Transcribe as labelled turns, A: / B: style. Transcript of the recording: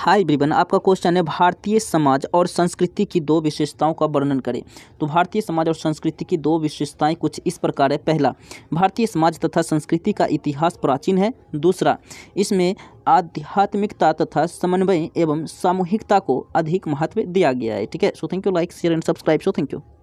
A: हाय ब्रिबन आपका क्वेश्चन है भारतीय समाज और संस्कृति की दो विशेषताओं का वर्णन करें तो भारतीय समाज और संस्कृति की दो विशेषताएं कुछ इस प्रकार है पहला भारतीय समाज तथा संस्कृति का इतिहास प्राचीन है दूसरा इसमें आध्यात्मिकता तथा समन्वय एवं सामूहिकता को अधिक महत्व दिया गया है ठीक है so thank you like share and subscribe so thank you